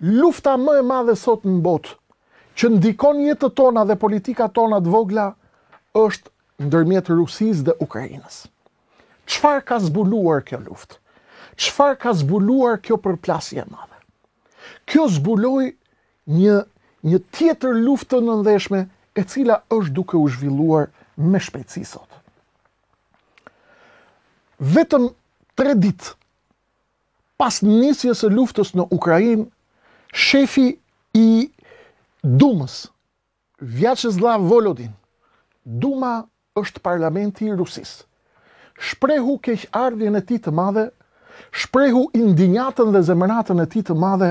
lufta më e madhe sot në botë që ndikon jetët tona dhe politika tona të vogla është ndërmjet Rusisë dhe Ukrainës. Çfarë ka zbuluar kjo luftë? Çfarë ka zbuluar kjo përplasje e madhe? Kjo zbuloi një një tjetër luftë të nëndeshme e cila është duke u zhvilluar me shpejtësi sot. Vetëm tre ditë pas njësjes e luftës në Ukrajinë, shefi i Dumës, Vjaçeslav Volodin. Duma është parlamenti i Rusisë. Shprehu keq ardhje e tij të madhe, shprehu indinjatën dhe zemëratën e tij të madhe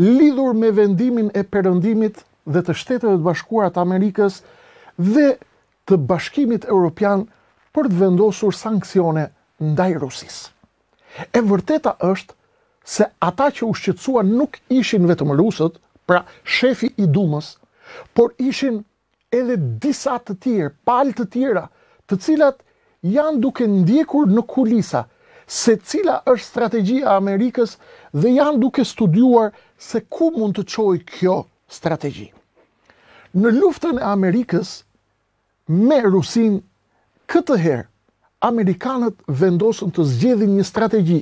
lidhur me vendimin e perëndimit dhe të Shteteve të Bashkuara të Amerikës dhe të Bashkimit Evropian për të vendosur sanksione ndaj Rusisë. E vërteta është se ata që u shqetsua nuk ishin vetëm rusët, pra shefi i dumës, por ishin edhe disa të tjerë, palë të tjera, të cilat janë duke ndjekur në kulisa, se cila është strategjia Amerikës dhe janë duke studuar se ku mund të qoj kjo strategji. Në luftën e Amerikës, me Rusin, këtë herë, Amerikanët vendosën të zgjedhin një strategji,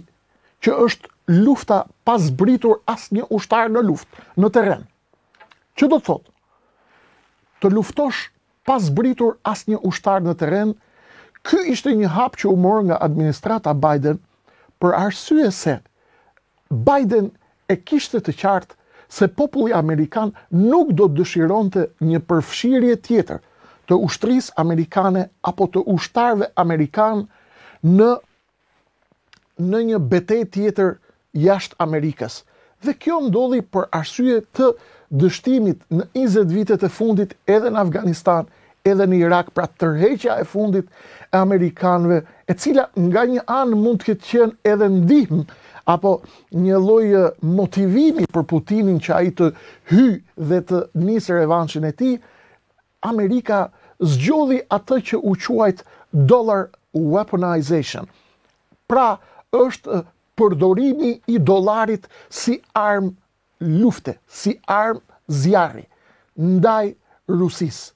që është lufta pas britur asë një ushtarë në luft, në teren. Që do të thotë? Të luftosh pas britur asë një ushtarë në teren, ky ishte një hap që u morë nga administrata Biden për arsye se Biden e kishte të qartë se populli Amerikan nuk do të dëshiron të një përfshirje tjetër të ushtris Amerikane apo të ushtarve Amerikan në në një betej tjetër jashtë Amerikës. Dhe kjo ndodhi për arsye të dështimit në 20 vitet e fundit edhe në Afganistan, edhe në Irak, pra tërheqja e fundit e Amerikanve, e cila nga një anë mund të këtë qenë edhe ndihmë, apo një lojë motivimi për Putinin që a i të hy dhe të njësë revanshin e ti, Amerika zgjodhi atë që u quajt dollar weaponization. Pra, është përdorimi i dolarit si armë lufte, si armë zjarri, ndaj rusisë.